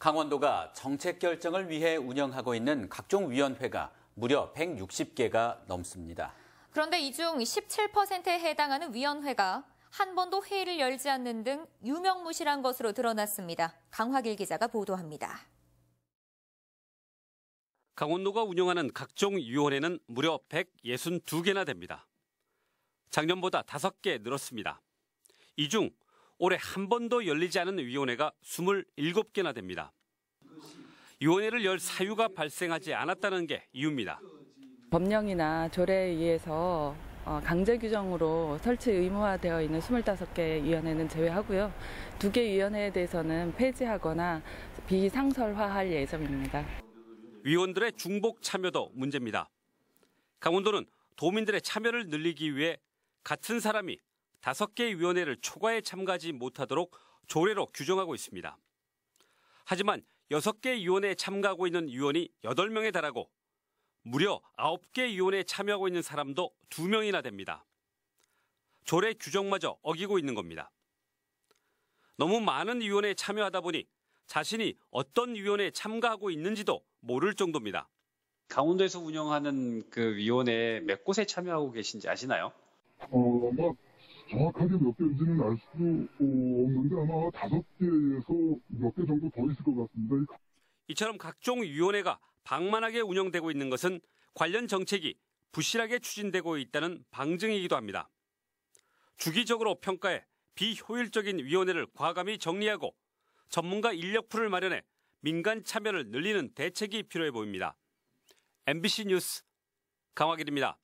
강원도가 정책 결정을 위해 운영하고 있는 각종 위원회가 무려 160개가 넘습니다. 그런데 이 중 17%에 해당하는 위원회가 한 번도 회의를 열지 않는 등 유명무실한 것으로 드러났습니다. 강화길 기자가 보도합니다. 강원도가 운영하는 각종 위원회는 무려 162개나 됩니다. 작년보다 5개 늘었습니다. 이중 올해 한 번도 열리지 않은 위원회가 27개나 됩니다. 위원회를 열 사유가 발생하지 않았다는 게 이유입니다. 법령이나 조례에 의해서 어, 강제 규정으로 설치 의무화되어 있는 25개 위원회는 제외하고요. 두 개 위원회에 대해서는 폐지하거나 비상설화할 예정입니다. 위원들의 중복 참여도 문제입니다. 강원도는 도민들의 참여를 늘리기 위해 같은 사람이 다섯 개의 위원회를 초과에 참가하지 못하도록 조례로 규정하고 있습니다. 하지만 여섯 개 위원회에 참가하고 있는 위원이 여덟 명에 달하고 무려 아홉 개 위원회에 참여하고 있는 사람도 두명이나 됩니다. 조례 규정마저 어기고 있는 겁니다. 너무 많은 위원회에 참여하다 보니 자신이 어떤 위원회에 참가하고 있는지도 모를 정도입니다. 강원도에서 운영하는 그 위원회 몇 곳에 참여하고 계신지 아시나요? 어, 뭐 정확하게 몇 개인지는 알 수도 어, 없는데 아마 다섯 개에서 몇 개 정도 더 있을 것 같습니다. 이처럼 각종 위원회가 방만하게 운영되고 있는 것은 관련 정책이 부실하게 추진되고 있다는 방증이기도 합니다. 주기적으로 평가해 비효율적인 위원회를 과감히 정리하고 전문가 인력풀을 마련해 민간 참여를 늘리는 대책이 필요해 보입니다. MBC 뉴스 강화길입니다.